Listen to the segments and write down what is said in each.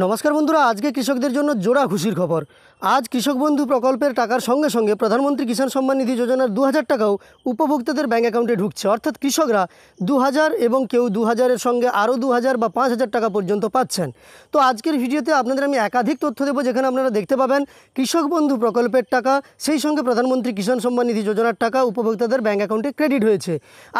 নমস্কার বন্ধুরা আজকে কৃষকদের জন্য জোড়া খুশির খবর আজ কৃষক বন্ধু প্রকল্পের টাকার সঙ্গে সঙ্গে প্রধানমন্ত্রী কিষাণ সম্মান নিধি যোজনার দু হাজার টাকাও উপভোক্তাদের ব্যাঙ্ক অ্যাকাউন্টে ঢুকছে অর্থাৎ কৃষকরা দু হাজার এবং কেউ দু হাজারের সঙ্গে আরও দু হাজার বা পাঁচ হাজার টাকা পর্যন্ত পাচ্ছেন তো আজকের ভিডিওতে আপনাদের আমি একাধিক তথ্য দেবো যেখানে আপনারা দেখতে পাবেন কৃষক বন্ধু প্রকল্পের টাকা সেই সঙ্গে প্রধানমন্ত্রী কিষাণ সম্মান নিধি যোজনার টাকা উপভোক্তাদের ব্যাঙ্ক অ্যাকাউন্টে ক্রেডিট হয়েছে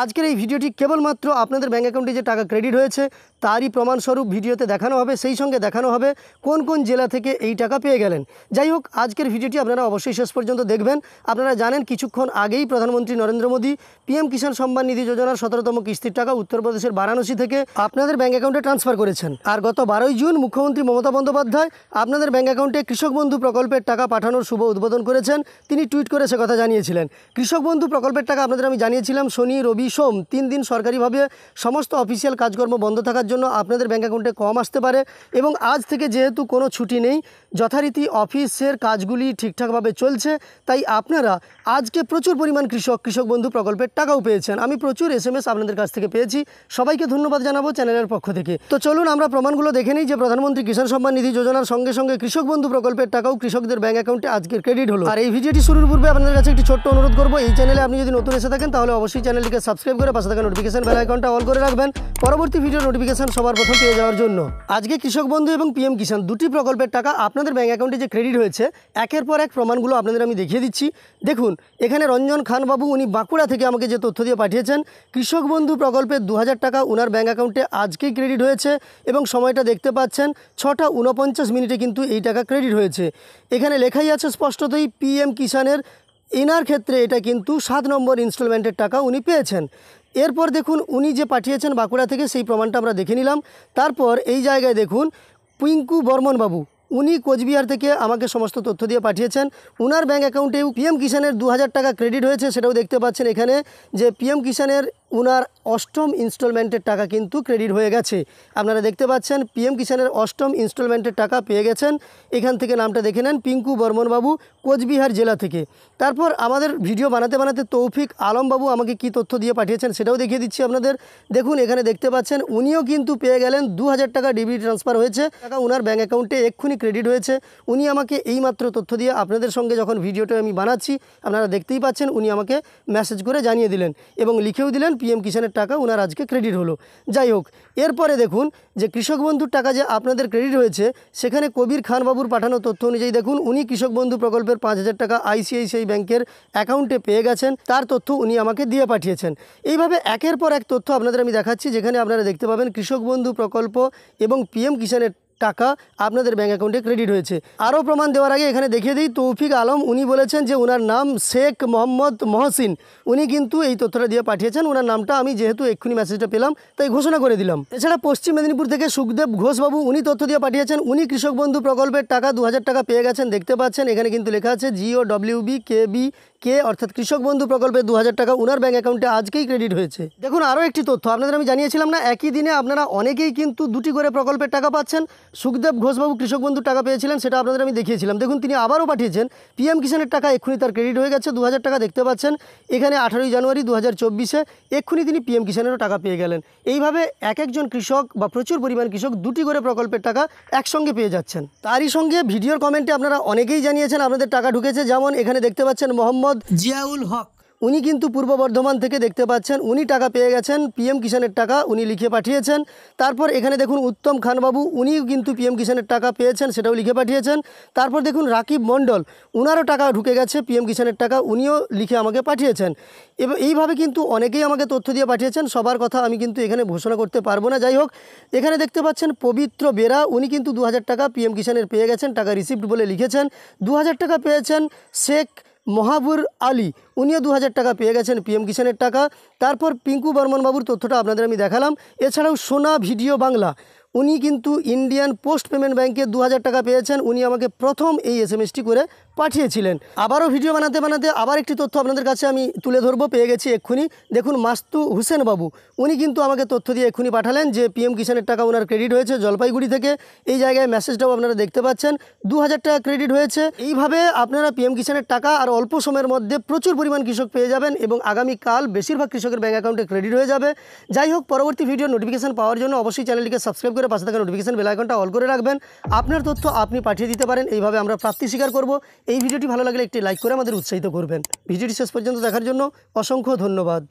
আজকের এই ভিডিওটি কেবলমাত্র আপনাদের ব্যাঙ্ক অ্যাকাউন্টে যে টাকা ক্রেডিট হয়েছে তারই প্রমাণস্বরূপ ভিডিওতে দেখানো হবে সেই সঙ্গে দেখানো দেখানো হবে কোন কোন জেলা থেকে এই টাকা পেয়ে গেলেন যাই হোক আজকের ভিডিওটি আপনারা অবশ্যই শেষ পর্যন্ত দেখবেন আপনারা জানেন কিছুক্ষণ আগেই প্রধানমন্ত্রী নরেন্দ্র মোদী পিএম কিষাণ সম্মান নিধি যোজনার সতেরোতম কিস্তির টাকা উত্তরপ্রদেশের বারাণসী থেকে আপনাদের ব্যাঙ্ক অ্যাকাউন্টে ট্রান্সফার করেছেন আর গত বারোই জুন মুখ্যমন্ত্রী মমতা বন্দ্যোপাধ্যায় আপনাদের ব্যাঙ্ক অ্যাকাউন্টে কৃষক বন্ধু প্রকল্পের টাকা পাঠানোর শুভ উদ্বোধন করেছেন তিনি টুইট করে সে কথা জানিয়েছিলেন কৃষক বন্ধু প্রকল্পের টাকা আপনাদের আমি জানিয়েছিলাম শনি রবি সোম তিন দিন সরকারিভাবে সমস্ত অফিসিয়াল কাজকর্ম বন্ধ থাকার জন্য আপনাদের ব্যাঙ্ক অ্যাকাউন্টে কম আসতে পারে এবং আজ থেকে যেহেতু কোনো ছুটি নেই যথারীতি অফিসের কাজগুলি ঠিকঠাকভাবে চলছে তাই আপনারা আজকে প্রচুর পরিমাণ কৃষক কৃষক বন্ধু প্রকল্পের টাকাও পেয়েছেন আমি প্রচুর এস এম এস আপনাদের কাছ থেকে পেয়েছি সবাইকে ধন্যবাদ জানাবো চ্যানেলের পক্ষ থেকে তো চলুন আমরা প্রমাণগুলো দেখে নিই যে প্রধানমন্ত্রী কিষাণ সম্মান নিধি যোজনার সঙ্গে সঙ্গে কৃষক বন্ধু প্রকল্পের টাকাও কৃষকদের ব্যাঙ্ক অ্যাকাউন্টে আজকের ক্রেডিট হলো আর এই ভিডিওটি শুরুর পূর্বে আপনাদের কাছে একটি ছোট্ট অনুরোধ করবো এই চ্যানেলে আপনি যদি নতুন এসে থাকেন তাহলে অবশ্যই চ্যানেলটিকে সাবস্ক্রাইব করে পাশে থাকা নোটিফিকেশন বেল অ্যাকাউন্টটা অল করে রাখবেন পরবর্তী ভিডিও নোটিফিকেশন সবার প্রথম পেয়ে যাওয়ার জন্য আজকে কৃষক বন্ধু এবং পিএম কিষাণ দুটি প্রকল্পের টাকা আপনাদের ব্যাঙ্ক অ্যাকাউন্টে যে ক্রেডিট হয়েছে একের পর এক প্রমাণগুলো আপনাদের আমি দেখিয়ে দিচ্ছি দেখুন এখানে রঞ্জন খানবাবু উনি বাঁকুড়া থেকে আমাকে যে তথ্য দিয়ে পাঠিয়েছেন কৃষক বন্ধু প্রকল্পে দু টাকা ওনার ব্যাঙ্ক অ্যাকাউন্টে আজকেই ক্রেডিট হয়েছে এবং সময়টা দেখতে পাচ্ছেন ছটা উনপঞ্চাশ মিনিটে কিন্তু এই টাকা ক্রেডিট হয়েছে এখানে লেখাই আছে স্পষ্টতই পিএম কিষাণের এনার ক্ষেত্রে এটা কিন্তু সাত নম্বর ইনস্টলমেন্টের টাকা উনি পেয়েছেন এরপর দেখুন উনি যে পাঠিয়েছেন বাঁকুড়া থেকে সেই প্রমাণটা আমরা দেখে নিলাম তারপর এই জায়গায় দেখুন পুইঙ্কু বর্মন বাবু উনি কোচবিহার থেকে আমাকে সমস্ত তথ্য দিয়ে পাঠিয়েছেন উনার ব্যাঙ্ক অ্যাকাউন্টেও পিএম কিষানের দু টাকা ক্রেডিট হয়েছে সেটাও দেখতে পাচ্ছেন এখানে যে পিএম কিষানের উনার অষ্টম ইনস্টলমেন্টের টাকা কিন্তু ক্রেডিট হয়ে গেছে আপনারা দেখতে পাচ্ছেন পিএম কিষানের অষ্টম ইনস্টলমেন্টের টাকা পেয়ে গেছেন এখান থেকে নামটা দেখে নেন পিঙ্কু বর্মনবাবু কোচবিহার জেলা থেকে তারপর আমাদের ভিডিও বানাতে বানাতে তৌফিক আলমবাবু আমাকে কি তথ্য দিয়ে পাঠিয়েছেন সেটাও দেখিয়ে দিচ্ছি আপনাদের দেখুন এখানে দেখতে পাচ্ছেন উনিও কিন্তু পেয়ে গেলেন দু টাকা ডিবি ট্রান্সফার হয়েছে টাকা উনার ব্যাঙ্ক অ্যাকাউন্টে এক্ষুনি ক্রেডিট হয়েছে উনি আমাকে এইমাত্র তথ্য দিয়ে আপনাদের সঙ্গে যখন ভিডিওটা আমি বানাচ্ছি আপনারা দেখতেই পাচ্ছেন উনি আমাকে মেসেজ করে জানিয়ে দিলেন এবং লিখেও দিলেন পিএম কিষানের টাকা ওনার আজকে ক্রেডিট হলো যাই হোক এরপরে দেখুন যে কৃষক বন্ধুর টাকা যে আপনাদের ক্রেডিট হয়েছে সেখানে কবির খানবাবুর পাঠানো তথ্য অনুযায়ী দেখুন উনি কৃষক বন্ধু প্রকল্পের পাঁচ হাজার টাকা আইসিআইসিআই ব্যাংকের অ্যাকাউন্টে পেয়ে গেছেন তার তথ্য উনি আমাকে দিয়ে পাঠিয়েছেন এইভাবে একের পর এক তথ্য আপনাদের আমি দেখাচ্ছি যেখানে আপনারা দেখতে পাবেন কৃষক বন্ধু প্রকল্প এবং পিএম কিষানের টাকা আপনাদের ব্যাঙ্ক অ্যাকাউন্টে ক্রেডিট হয়েছে আরও প্রমাণ দেওয়ার আগে এখানে দেখিয়ে দিই তৌফিক আলম উনি বলেছেন যে ওনার নাম শেখ মোহাম্মদ মহসিন উনি কিন্তু এই তথ্যটা দিয়ে পাঠিয়েছেন ওনার নামটা আমি যেহেতু এক্ষুনি মেসেজটা পেলাম তাই ঘোষণা করে দিলাম এছাড়া পশ্চিম মেদিনীপুর থেকে সুখদেব ঘোষবাবু উনি তথ্য দিয়ে পাঠিয়েছেন উনি কৃষক বন্ধু প্রকল্পের টাকা দু টাকা পেয়ে গেছেন দেখতে পাচ্ছেন এখানে কিন্তু লেখা আছে জিও ডব্লিউবি কেবি কে অর্থাৎ কৃষক বন্ধু প্রকল্পে দু টাকা উনার ব্যাঙ্ক অ্যাকাউন্টে আজকেই ক্রেডিট হয়েছে দেখুন আরও একটি তথ্য আপনাদের আমি জানিয়েছিলাম না একই দিনে আপনারা অনেকেই কিন্তু দুটি করে প্রকল্পের টাকা পাচ্ছেন সুখদেব ঘোষবাবু কৃষক বন্ধু টাকা পেয়েছিলেন সেটা আপনাদের আমি দেখিয়েছিলাম দেখুন তিনি আবারও পাঠিয়েছেন পিএম কিষানের টাকা এক্ষুনি তার ক্রেডিট হয়ে গেছে দু টাকা দেখতে পাচ্ছেন এখানে আঠারোই জানুয়ারি দু হাজার চব্বিশে এক্ষুনি তিনি পিএম কিষানেরও টাকা পেয়ে গেলেন এইভাবে এক একজন কৃষক বা প্রচুর পরিমাণ কৃষক দুটি করে প্রকল্পের টাকা একসঙ্গে পেয়ে যাচ্ছেন তারই সঙ্গে ভিডিওর কমেন্টে আপনারা অনেকেই জানিয়েছেন আপনাদের টাকা ঢুকেছে যেমন এখানে দেখতে পাচ্ছেন মোহাম্মদ মোহাম্মদ জিয়াউল হক উনি কিন্তু পূর্ব বর্ধমান থেকে দেখতে পাচ্ছেন উনি টাকা পেয়ে গেছেন পিএম কিষানের টাকা উনি লিখে পাঠিয়েছেন তারপর এখানে দেখুন উত্তম খানবাবু উনিও কিন্তু পিএম কিষানের টাকা পেয়েছেন সেটাও লিখে পাঠিয়েছেন তারপর দেখুন রাকিব মণ্ডল উনারও টাকা ঢুকে গেছে পিএম কিষানের টাকা উনিও লিখে আমাকে পাঠিয়েছেন এবং এইভাবে কিন্তু অনেকেই আমাকে তথ্য দিয়ে পাঠিয়েছেন সবার কথা আমি কিন্তু এখানে ঘোষণা করতে পারবো না যাই হোক এখানে দেখতে পাচ্ছেন পবিত্র বেরা উনি কিন্তু দু টাকা পিএম কিষানের পেয়ে গেছেন টাকা রিসিপ্ট বলে লিখেছেন দু টাকা পেয়েছেন শেখ মহাবুর আলী উনিও দু টাকা পেয়ে গেছেন পিএম কিষানের টাকা তারপর পিঙ্কু বর্মন বাবুর তথ্যটা আপনাদের আমি দেখালাম এছাড়াও সোনা ভিডিও বাংলা উনি কিন্তু ইন্ডিয়ান পোস্ট পেমেন্ট ব্যাংকে দু টাকা পেয়েছেন উনি আমাকে প্রথম এই এস করে পাঠিয়েছিলেন আবারও ভিডিও বানাতে বানাতে আবার একটি তথ্য আপনাদের কাছে আমি তুলে ধরবো পেয়ে গেছি এক্ষুনি দেখুন মাস্তু হুসেন বাবু উনি কিন্তু আমাকে তথ্য দিয়ে এক্ষুনি পাঠালেন যে পিএম কিষানের টাকা ওনার ক্রেডিট হয়েছে জলপাইগুড়ি থেকে এই জায়গায় মেসেজটাও আপনারা দেখতে পাচ্ছেন দু টাকা ক্রেডিট হয়েছে এইভাবে আপনারা পিএম কিষানের টাকা আর অল্প সময়ের মধ্যে প্রচুর পরিমাণ কৃষক পেয়ে যাবেন এবং আগামীকাল বেশিরভাগ কৃষকের ব্যাঙ্ক অ্যাকাউন্টে ক্রেডিট হয়ে যাবে যাই হোক পরবর্তী ভিডিও নোটিফিকেশান পাওয়ার জন্য অবশ্যই চ্যানেলটিকে সাবস্ক্রাইব করে পাশে থাকা নোটিফিকেশান বেল আইকনটা অল করে রাখবেন আপনার তথ্য আপনি পাঠিয়ে দিতে পারেন এইভাবে আমরা প্রাপ্তি স্বীকার করব এই ভিডিওটি ভালো লাগলে একটি লাইক করে আমাদের উৎসাহিত করবেন ভিডিওটি শেষ পর্যন্ত দেখার জন্য অসংখ্য ধন্যবাদ